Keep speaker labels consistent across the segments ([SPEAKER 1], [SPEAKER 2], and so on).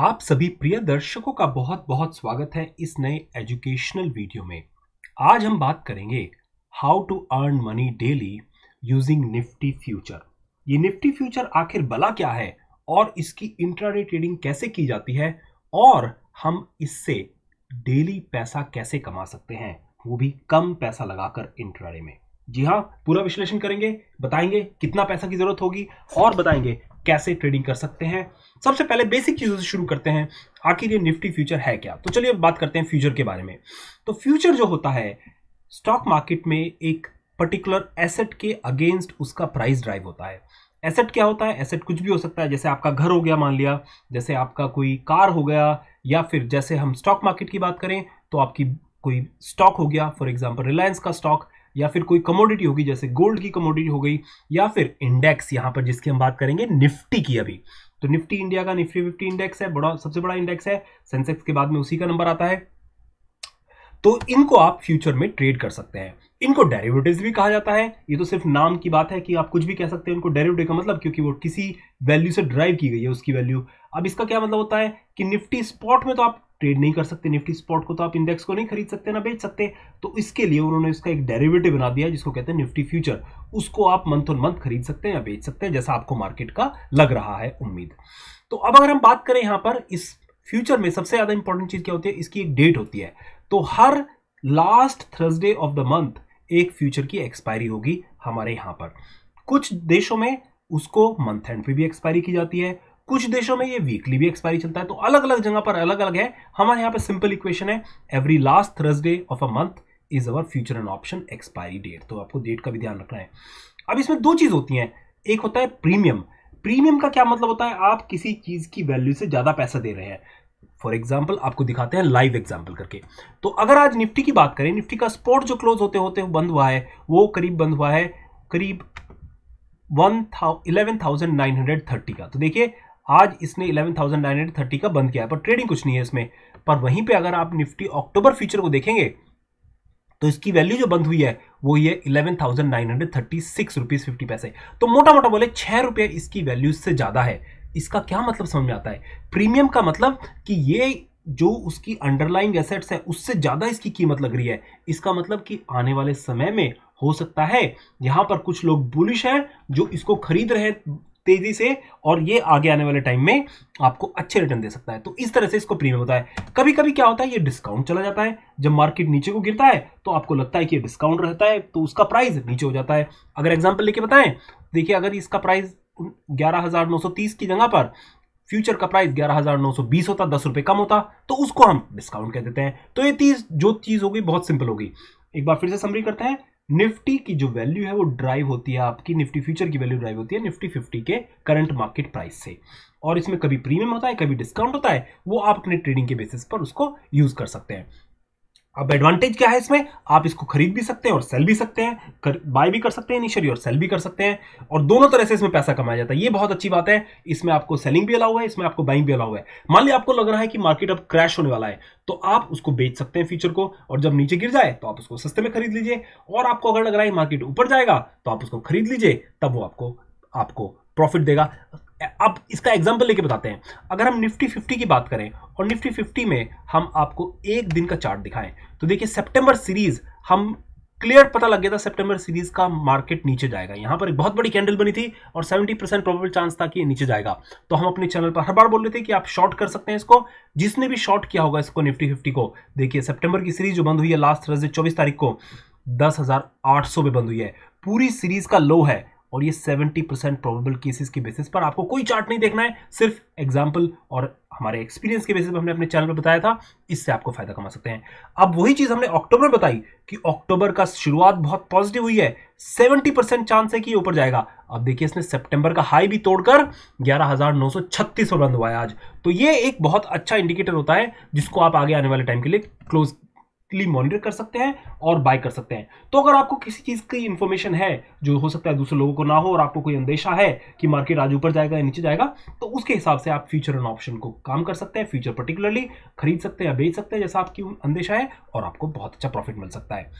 [SPEAKER 1] आप सभी प्रिय दर्शकों का बहुत बहुत स्वागत है इस नए एजुकेशनल वीडियो में आज हम बात करेंगे how to earn money daily using Nifty future ये निफ्टी फ्यूचर आखिर बला क्या है और इसकी इंट्राडे ट्रेडिंग कैसे की जाती है और हम इससे डेली पैसा कैसे कमा सकते हैं वो भी कम पैसा लगाकर इंट्राडे में जी हाँ पूरा विश्लेषण करेंगे बताएंगे कितना पैसा की जरूरत होगी और बताएंगे कैसे ट्रेडिंग कर सकते हैं सबसे पहले बेसिक चीज़ों से शुरू करते हैं आखिर ये निफ्टी फ्यूचर है क्या तो चलिए बात करते हैं फ्यूचर के बारे में तो फ्यूचर जो होता है स्टॉक मार्केट में एक पर्टिकुलर एसेट के अगेंस्ट उसका प्राइस ड्राइव होता है एसेट क्या होता है एसेट कुछ भी हो सकता है जैसे आपका घर हो गया मान लिया जैसे आपका कोई कार हो गया या फिर जैसे हम स्टॉक मार्केट की बात करें तो आपकी कोई स्टॉक हो गया फॉर एग्जाम्पल रिलायंस का स्टॉक या फिर कोई कमोडिटी होगी जैसे गोल्ड की कमोडिटी हो गई या फिर इंडेक्स यहाँ पर जिसकी हम बात करेंगे निफ्टी की अभी तो निफ्टी इंडिया का निफ्टी फिफ्टी इंडेक्स है बड़ा सबसे बड़ा इंडेक्स है सेंसेक्स के बाद में उसी का नंबर आता है तो इनको आप फ्यूचर में ट्रेड कर सकते हैं इनको डेरिवेटिव्स भी कहा जाता है ये तो सिर्फ नाम की बात है कि आप कुछ भी कह सकते हैं इनको डेरिवेटिव का मतलब क्योंकि वो किसी वैल्यू से ड्राइव की गई है उसकी वैल्यू अब इसका क्या मतलब होता है कि निफ्टी स्पॉट में तो आप ट्रेड नहीं कर सकते निफ्टी स्पॉट को तो आप इंडेक्स को नहीं खरीद सकते ना बेच सकते तो इसके लिए उन्होंने इसका एक डेरिवेटिव बना दिया जिसको कहते हैं निफ्टी फ्यूचर उसको आप मंथ ऑन मंथ खरीद सकते हैं या बेच सकते हैं जैसा आपको मार्केट का लग रहा है उम्मीद तो अब अगर हम बात करें यहाँ पर इस फ्यूचर में सबसे ज़्यादा इंपॉर्टेंट चीज़ क्या होती है इसकी एक डेट होती है तो हर last Thursday of the month एक फ्यूचर की एक्सपायरी होगी हमारे यहां पर कुछ देशों में उसको मंथ एंड पे भी एक्सपायरी की जाती है कुछ देशों में ये वीकली भी एक्सपायरी चलता है तो अलग अलग जगह पर अलग अलग है हमारे यहाँ पे सिंपल इक्वेशन है every last Thursday of a month is our future and option expiry date तो आपको डेट का भी ध्यान रखना है अब इसमें दो चीज होती है एक होता है प्रीमियम प्रीमियम का क्या मतलब होता है आप किसी चीज की वैल्यू से ज्यादा पैसा दे रहे हैं फॉर एग्जाम्पल आपको दिखाते हैं लाइव एग्जाम्पल करके तो अगर आज निफ्टी की बात करें निफ्टी का स्पोर्ट जो क्लोज होते होते बंद हुआ है वो करीब बंद हुआ है करीब one eleven thousand nine hundred thirty का तो देखिए आज इसने 11,930 का बंद किया पर ट्रेडिंग कुछ नहीं है इसमें पर वहीं पे अगर आप निफ्टी अक्टूबर फ्यूचर को देखेंगे तो इसकी वैल्यू जो बंद हुई है वो ये eleven thousand nine hundred thirty six rupees fifty पैसे तो मोटा मोटा बोले छह रुपये इसकी वैल्यू से ज़्यादा है इसका क्या मतलब समझ में आता है प्रीमियम का मतलब कि ये जो उसकी अंडरलाइंग एसेट्स है उससे ज़्यादा इसकी कीमत लग रही है इसका मतलब कि आने वाले समय में हो सकता है यहां पर कुछ लोग बुलिश हैं जो इसको खरीद रहे हैं तेजी से और ये आगे आने वाले टाइम में आपको अच्छे रिटर्न दे सकता है तो इस तरह से इसको प्रीमियम होता है कभी कभी क्या होता है ये डिस्काउंट चला जाता है जब मार्केट नीचे को गिरता है तो आपको लगता है कि डिस्काउंट रहता है तो उसका प्राइस नीचे हो जाता है अगर एग्जाम्पल लेके बताएं देखिए अगर इसका प्राइस ग्यारह की जगह पर फ्यूचर का प्राइस ग्यारह हजार नौ सौ बीस होता दस रुपए कम होता तो उसको हम डिस्काउंट कह देते हैं तो ये चीज़ जो चीज होगी बहुत सिंपल होगी एक बार फिर से समरी करते हैं निफ्टी की जो वैल्यू है वो ड्राइव होती है आपकी निफ्टी फ्यूचर की वैल्यू ड्राइव होती है निफ्टी फिफ्टी के करंट मार्केट प्राइस से और इसमें कभी प्रीमियम होता है कभी डिस्काउंट होता है वो आप अपने ट्रेडिंग के बेसिस पर उसको यूज कर सकते हैं अब एडवांटेज क्या है इसमें आप इसको खरीद भी सकते हैं और सेल भी सकते हैं कर, बाय भी कर सकते हैं इनिशियली और सेल भी कर सकते हैं और दोनों तरह से इसमें पैसा कमाया जाता है ये बहुत अच्छी बात है इसमें आपको सेलिंग भी अलाउ है इसमें आपको बाइंग भी अलाउ है मान लिया आपको लग रहा है कि मार्केट अब क्रैश होने वाला है तो आप उसको बेच सकते हैं फ्यूचर को और जब नीचे गिर जाए तो आप उसको सस्ते में खरीद लीजिए और आपको अगर लग रहा है मार्केट ऊपर जाएगा तो आप उसको खरीद लीजिए तब वो आपको आपको प्रॉफिट देगा अब इसका एग्जाम्पल लेके बताते हैं अगर हम निफ्टी फिफ्टी की बात करें और निफ्टी फिफ्टी में हम आपको एक दिन का चार्ट दिखाएं तो देखिए सेप्टेम्बर सीरीज हम क्लियर पता लग गया था सितंबर सीरीज का मार्केट नीचे जाएगा यहाँ पर एक बहुत बड़ी कैंडल बनी थी और 70 परसेंट प्रॉबल चांस था कि ये नीचे जाएगा तो हम अपने चैनल पर हर बार बोल रहे थे कि आप शॉर्ट कर सकते हैं इसको जिसने भी शॉर्ट किया होगा इसको निफ्टी फिफ्टी को देखिए सेप्टेम्बर की सीरीज जो बंद हुई है लास्ट थर्सडे चौबीस तारीख को दस हजार आठ सौ में बंद हुई है पूरी सीरीज का लो है और ये 70 परसेंट प्रोबेबल केसेस के बेसिस पर आपको कोई चार्ट नहीं देखना है सिर्फ एग्जाम्पल और हमारे एक्सपीरियंस के बेसिस पर हमने अपने चैनल पर बताया था इससे आपको फायदा कमा सकते हैं अब वही चीज हमने अक्टूबर में बताई कि अक्टूबर का शुरुआत बहुत पॉजिटिव हुई है 70 परसेंट चांस है कि ऊपर जाएगा अब देखिए इसने सितंबर का हाई भी तोड़कर 11,936 पर बंद हुआ है आज तो ये एक बहुत अच्छा इंडिकेटर होता है जिसको आप आगे आने वाले टाइम के लिए क्लोज डायरेक्टली मॉनिटर कर सकते हैं और बाय कर सकते हैं तो अगर आपको किसी चीज़ की इन्फॉर्मेशन है जो हो सकता है दूसरे लोगों को ना हो और आपको कोई अंदेशा है कि मार्केट आज ऊपर जाएगा या नीचे जाएगा तो उसके हिसाब से आप फ्यूचर एंड ऑप्शन को काम कर सकते हैं फ्यूचर पर्टिकुलरली खरीद सकते हैं या बेच सकते हैं जैसा आपकी अंदेशा है और आपको बहुत अच्छा प्रॉफिट मिल सकता है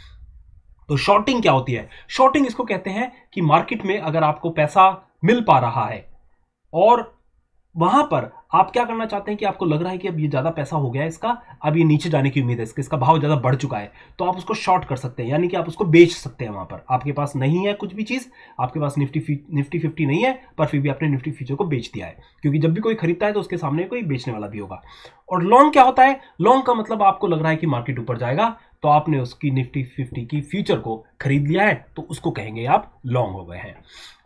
[SPEAKER 1] तो शॉर्टिंग क्या होती है शॉर्टिंग इसको कहते हैं कि मार्केट में अगर आपको पैसा मिल पा रहा है और वहां पर आप क्या करना चाहते हैं कि आपको लग रहा है कि अब ये ज़्यादा पैसा हो गया है इसका अब ये नीचे जाने की उम्मीद है इसका भाव ज़्यादा बढ़ चुका है तो आप उसको शॉर्ट कर सकते हैं यानी कि आप उसको बेच सकते हैं वहां पर आपके पास नहीं है कुछ भी चीज़ आपके पास निफ्टी निफ्टी फिफ्टी नहीं है पर फिर भी आपने निफ्टी फ्यूचर को बेच दिया है क्योंकि जब भी कोई खरीदता है तो उसके सामने कोई बेचने वाला भी होगा और लॉन्ग क्या होता है लॉन्ग का मतलब आपको लग रहा है कि मार्केट ऊपर जाएगा तो आपने उसकी निफ्टी फिफ्टी की फ्यूचर को खरीद लिया है तो उसको कहेंगे आप लॉन्ग हो गए हैं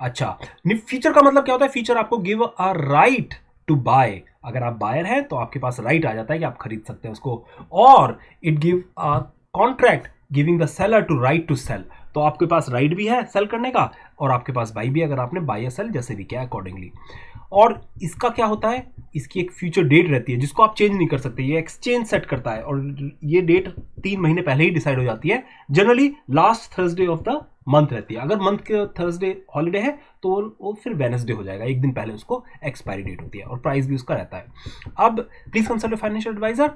[SPEAKER 1] अच्छा फ्यूचर का मतलब क्या होता है फ्यूचर आपको give a right to buy अगर आप बायर हैं तो आपके पास राइट आ जाता है कि आप खरीद सकते हैं उसको और it give a contract giving the seller to right to sell तो आपके पास राइट भी है सेल करने का और आपके पास बाई भी अगर आपने बाई या सेल जैसे भी किया अकॉर्डिंगली और इसका क्या होता है इसकी एक फ्यूचर डेट रहती है जिसको आप चेंज नहीं कर सकते ये एक्सचेंज सेट करता है और ये डेट तीन महीने पहले ही डिसाइड हो जाती है generally last Thursday of the month रहती है अगर मंथ के थर्सडे हॉलीडे है तो वो फिर वेनसडे हो जाएगा एक दिन पहले उसको एक्सपायरी डेट होती है और प्राइस भी उसका रहता है अब प्लीज कंसल्ट फाइनेंशियल एडवाइजर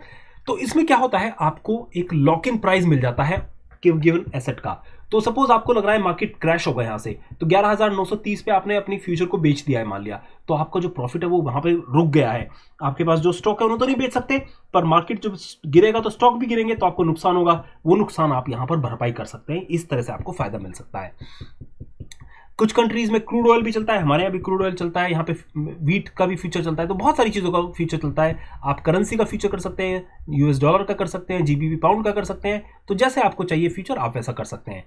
[SPEAKER 1] तो इसमें क्या होता है आपको एक लॉक इन प्राइस मिल जाता है गिवन एसेट का तो सपोज आपको लग रहा है मार्केट क्रैश होगा यहाँ से तो 11,930 पे आपने अपनी फ्यूचर को बेच दिया है मान लिया तो आपका जो प्रॉफिट है वो वहां पे रुक गया है आपके पास जो स्टॉक है उन्हें तो नहीं बेच सकते पर मार्केट जब गिरेगा तो स्टॉक भी गिरेंगे तो आपको नुकसान होगा वो नुकसान आप यहाँ पर भरपाई कर सकते हैं इस तरह से आपको फायदा मिल सकता है कुछ कंट्रीज में क्रूड ऑयल भी चलता है हमारे यहाँ भी क्रूड ऑयल चलता है यहाँ पे वीट का भी फ्यूचर चलता है तो बहुत सारी चीज़ों का फ्यूचर चलता है आप करेंसी का फ्यूचर कर सकते हैं यूएस डॉलर का कर सकते हैं जीबीपी पाउंड का कर सकते हैं तो जैसे आपको चाहिए फ्यूचर आप वैसा कर सकते हैं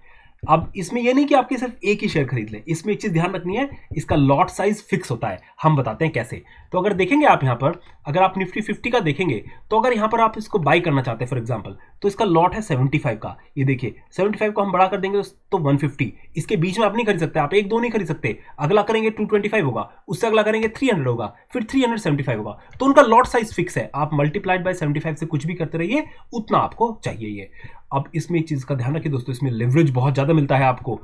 [SPEAKER 1] अब इसमें यह नहीं कि आपके सिर्फ एक ही शेयर खरीद ले इसमें एक चीज़ ध्यान रखनी है इसका लॉट साइज फिक्स होता है हम बताते हैं कैसे तो अगर देखेंगे आप यहां पर अगर आप निफ्टी फिफ्टी का देखेंगे तो अगर यहां पर आप इसको बाई करना चाहते हैं फॉर एग्जाम्पल तो इसका लॉट है सेवेंटी फाइव का ये देखिए सेवेंटी फाइव को हम बड़ा कर देंगे तो वन फिफ्टी इसके बीच में आप नहीं खरीद सकते आप एक दो नहीं खरीद सकते अगला करेंगे टू ट्वेंटी फाइव होगा उससे अगला करेंगे थ्री हंड्रेड होगा फिर थ्री हंड्रेड सेवेंटी फाइव होगा तो उनका लॉट साइज फिक्स है आप मल्टीप्लाइड बाय सेवेंटी फाइव से कुछ भी करते रहिए उतना आपको चाहिए ये अब इसमें एक चीज़ का ध्यान रखिए दोस्तों इसमें लेवरेज बहुत ज़्यादा का मिलता है आपको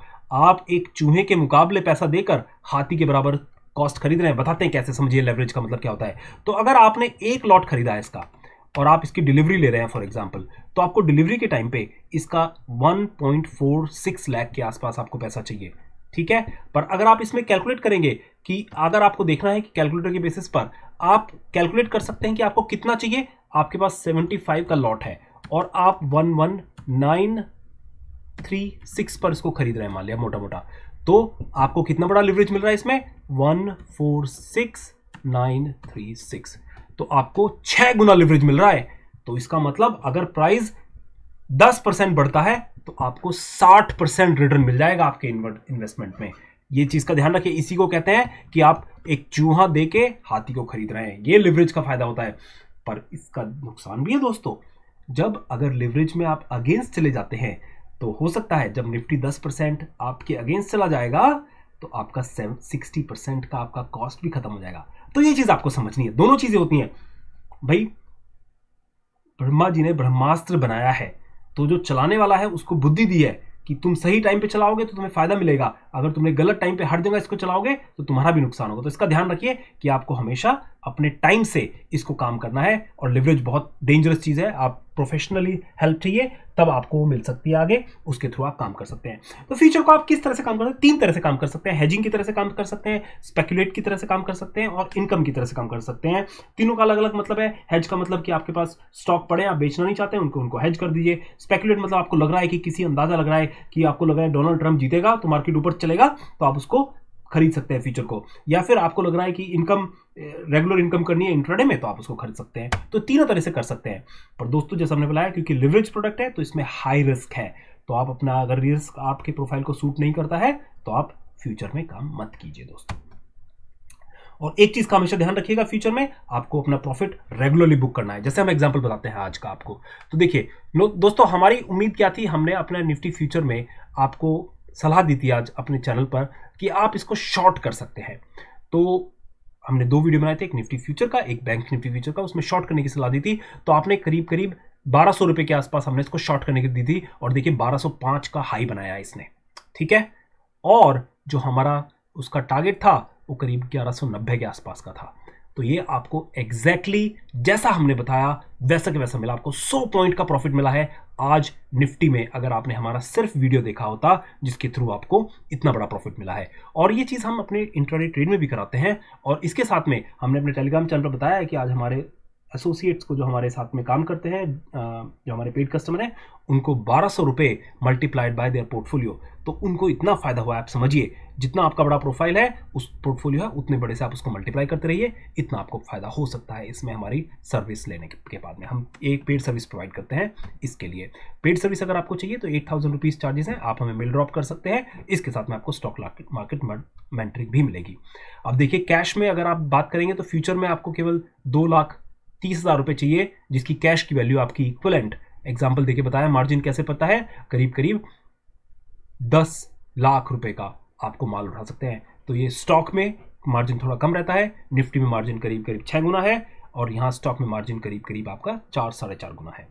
[SPEAKER 1] आप एक चूहे के मुकाबले पैसा देकर हाथी के बराबर कॉस्ट खरीद रहे हैं बताते हैं कैसे समझिए लेवरेज का मतलब क्या होता है तो अगर आपने एक लॉट खरीदा है इसका और आप इसकी डिलीवरी ले रहे हैं फॉर एग्जाम्पल तो आपको डिलीवरी के टाइम पे इसका 1.46 लाख के आसपास आपको पैसा चाहिए ठीक है पर अगर आप इसमें कैलकुलेट करेंगे कि अगर आपको देखना है कि कैलकुलेटर के बेसिस पर आप कैलकुलेट कर सकते हैं कि आपको कितना चाहिए आपके पास 75 का लॉट है और आप 119 थ्री सिक्स पर इसको खरीद रहे हैं मान लिया मोटा मोटा तो आपको कितना बड़ा लिवरेज मिल रहा है इसमें one four six nine three six तो आपको छह गुना लिवरेज मिल रहा है तो इसका मतलब अगर प्राइस दस परसेंट बढ़ता है तो आपको साठ परसेंट रिटर्न मिल जाएगा आपके इन्वेस्टमेंट में ये चीज का ध्यान रखिए इसी को कहते हैं कि आप एक चूहा दे के हाथी को खरीद रहे हैं ये लिवरेज का फायदा होता है पर इसका नुकसान भी है दोस्तों जब अगर लिवरेज में आप अगेंस्ट चले जाते हैं तो हो सकता है जब निफ्टी 10 परसेंट आपके अगेंस्ट चला जाएगा तो आपका सिक्सटी परसेंट का आपका कॉस्ट भी खत्म हो जाएगा तो ये चीज आपको समझनी है दोनों चीजें होती हैं भाई ब्रह्मा जी ने ब्रह्मास्त्र बनाया है तो जो चलाने वाला है उसको बुद्धि दी है कि तुम सही टाइम पे चलाओगे तो तुम्हें फायदा मिलेगा अगर तुमने गलत टाइम पे हर जगह इसको चलाओगे तो तुम्हारा भी नुकसान होगा तो इसका ध्यान रखिए कि आपको हमेशा अपने टाइम से इसको काम करना है और लिवरेज बहुत डेंजरस चीज़ है आप प्रोफेशनली हेल्प चाहिए तब आपको वो मिल सकती है आगे उसके थ्रू आप काम कर सकते हैं तो फ्यूचर को आप किस तरह से काम कर सकते हैं तीन तरह से काम कर सकते हैं हेजिंग की तरह से काम कर सकते हैं स्पेकुलेट की तरह से काम कर सकते हैं और इनकम की तरह से काम कर सकते हैं तीनों का अलग अलग मतलब है हेज का मतलब कि आपके पास स्टॉक पड़े आप बेचना नहीं चाहते उनको उनको हेज कर दीजिए स्पेकुलेट मतलब आपको लग रहा है कि किसी अंदाजा लग रहा है कि आपको लग रहा है डोनाल्ड ट्रंप जीतेगा तो मार्केट ऊपर चलेगा तो आप उसको खरीद सकते हैं फ्यूचर को या फिर आपको लग रहा है कि इनकम रेगुलर इनकम करनी है इंट्राडे में तो आप उसको खरीद सकते हैं तो तीनों तरह से कर सकते हैं पर दोस्तों जैसा हमने बताया क्योंकि लिवरेज प्रोडक्ट है तो इसमें हाई रिस्क है तो आप अपना अगर रिस्क आपके प्रोफाइल को सूट नहीं करता है तो आप फ्यूचर में काम मत कीजिए दोस्तों और एक चीज का हमेशा ध्यान रखिएगा फ्यूचर में आपको अपना प्रॉफिट रेगुलरली बुक करना है जैसे हम एग्जांपल बताते हैं आज का आपको तो देखिए दोस्तों हमारी उम्मीद क्या थी हमने अपना निफ्टी फ्यूचर में आपको सलाह दी थी आज अपने चैनल पर कि आप इसको शॉर्ट कर सकते हैं तो हमने दो वीडियो बनाए थे एक निफ्टी फ्यूचर का एक बैंक निफ्टी फ्यूचर का उसमें शॉर्ट करने की सलाह दी थी तो आपने करीब करीब बारह सौ रुपये के आसपास हमने इसको शॉर्ट करने की दी थी और देखिए बारह सौ पाँच का हाई बनाया इसने ठीक है और जो हमारा उसका टारगेट था वो करीब ग्यारह सौ नब्बे के आसपास का था तो ये आपको एग्जैक्टली exactly जैसा हमने बताया वैसा के वैसा मिला आपको 100 पॉइंट का प्रॉफिट मिला है आज निफ्टी में अगर आपने हमारा सिर्फ वीडियो देखा होता जिसके थ्रू आपको इतना बड़ा प्रॉफिट मिला है और ये चीज़ हम अपने इंटरनेट ट्रेड में भी कराते हैं और इसके साथ में हमने अपने टेलीग्राम चैनल पर बताया कि आज हमारे एसोसिएट्स को जो हमारे साथ में काम करते हैं जो हमारे पेड कस्टमर हैं उनको बारह सौ रुपये मल्टीप्लाइड बाय देयर पोर्टफोलियो तो उनको इतना फ़ायदा हुआ आप समझिए जितना आपका बड़ा प्रोफाइल है उस पोर्टफोलियो है उतने बड़े से आप उसको मल्टीप्लाई करते रहिए इतना आपको फ़ायदा हो सकता है इसमें हमारी सर्विस लेने के बाद में हम एक पेड सर्विस प्रोवाइड करते हैं इसके लिए पेड सर्विस अगर आपको चाहिए तो एट थाउजेंड रुपीज़ चार्जेस हैं आप हमें मिल ड्रॉप कर सकते हैं इसके साथ में आपको स्टॉक मार्केट मेंट्रिक भी मिलेगी अब देखिए कैश में अगर आप बात करेंगे तो फ्यूचर में आपको केवल दो लाख तीस हज़ार रुपए चाहिए जिसकी कैश की वैल्यू आपकी इक्वलेंट एग्जाम्पल देके बताया मार्जिन कैसे पता है करीब करीब दस लाख रुपए का आपको माल उठा सकते हैं तो ये स्टॉक में मार्जिन थोड़ा कम रहता है निफ्टी में मार्जिन करीब करीब छह गुना है और यहां स्टॉक में मार्जिन करीब करीब आपका चार साढ़े चार गुना है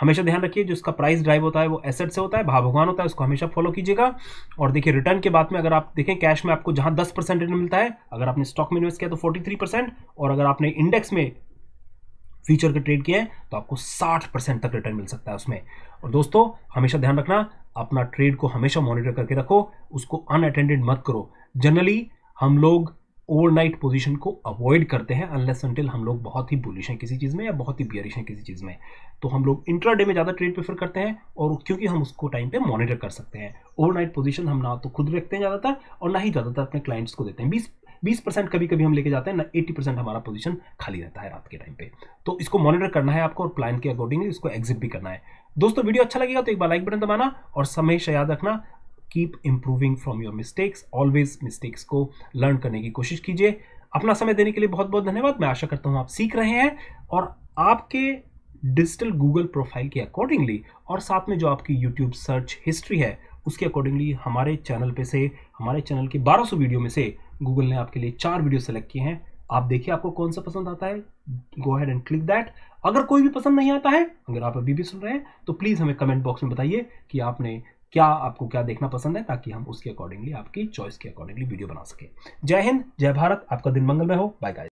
[SPEAKER 1] हमेशा ध्यान रखिए जो इसका प्राइस ड्राइव होता है वो एसेट से होता है भाव भगवान होता है उसको हमेशा फॉलो कीजिएगा और देखिए रिटर्न के बाद में अगर आप देखें कैश में आपको जहां 10 परसेंट रिटर्न मिलता है अगर आपने स्टॉक में इन्वेस्ट किया तो 43 परसेंट और अगर आपने इंडेक्स में फ्यूचर का ट्रेड किया है तो आपको 60 परसेंट तक रिटर्न मिल सकता है उसमें और दोस्तों हमेशा ध्यान रखना अपना ट्रेड को हमेशा मॉनिटर करके रखो उसको अनअटेंडेड मत करो जनरली हम लोग ओवरनाइट पोजीशन को अवॉइड करते हैं अनलेस अनटिल हम लोग बहुत ही बुलिश हैं किसी चीज़ में या बहुत ही बियरिश हैं किसी चीज़ में तो हम लोग इंट्राडे में ज़्यादा ट्रेड प्रेफर करते हैं और क्योंकि हम उसको टाइम पे मॉनिटर कर सकते हैं ओवरनाइट पोजीशन हम ना तो खुद रखते हैं ज़्यादातर और ना ही ज़्यादातर अपने क्लाइंट्स को देते हैं बीस बीस परसेंट कभी कभी हम लेके जाते हैं ना एट्टी परसेंट हमारा पोजीशन खाली रहता है रात के टाइम पे तो इसको मॉनिटर करना है आपको और प्लान के अकॉर्डिंगली इसको एग्जिट भी करना है दोस्तों वीडियो अच्छा लगेगा तो एक बार लाइक बटन दबाना और हमेशा याद रखना keep improving from your mistakes always mistakes को लर्न करने की कोशिश कीजिए अपना समय देने के लिए बहुत बहुत धन्यवाद मैं आशा करता हूँ आप सीख रहे हैं और आपके डिजिटल गूगल प्रोफाइल के अकॉर्डिंगली और साथ में जो आपकी यूट्यूब सर्च हिस्ट्री है उसके अकॉर्डिंगली हमारे चैनल पे से हमारे चैनल के 1200 वीडियो में से गूगल ने आपके लिए चार वीडियो सेलेक्ट किए हैं आप देखिए आपको कौन सा पसंद आता है go ahead and click that अगर कोई भी पसंद नहीं आता है अगर आप अभी भी सुन रहे हैं तो प्लीज़ हमें कमेंट बॉक्स में बताइए कि आपने क्या आपको क्या देखना पसंद है ताकि हम उसके अकॉर्डिंगली आपकी चॉइस के अकॉर्डिंगली वीडियो बना सके जय हिंद जय भारत आपका दिन मंगल में हो बाय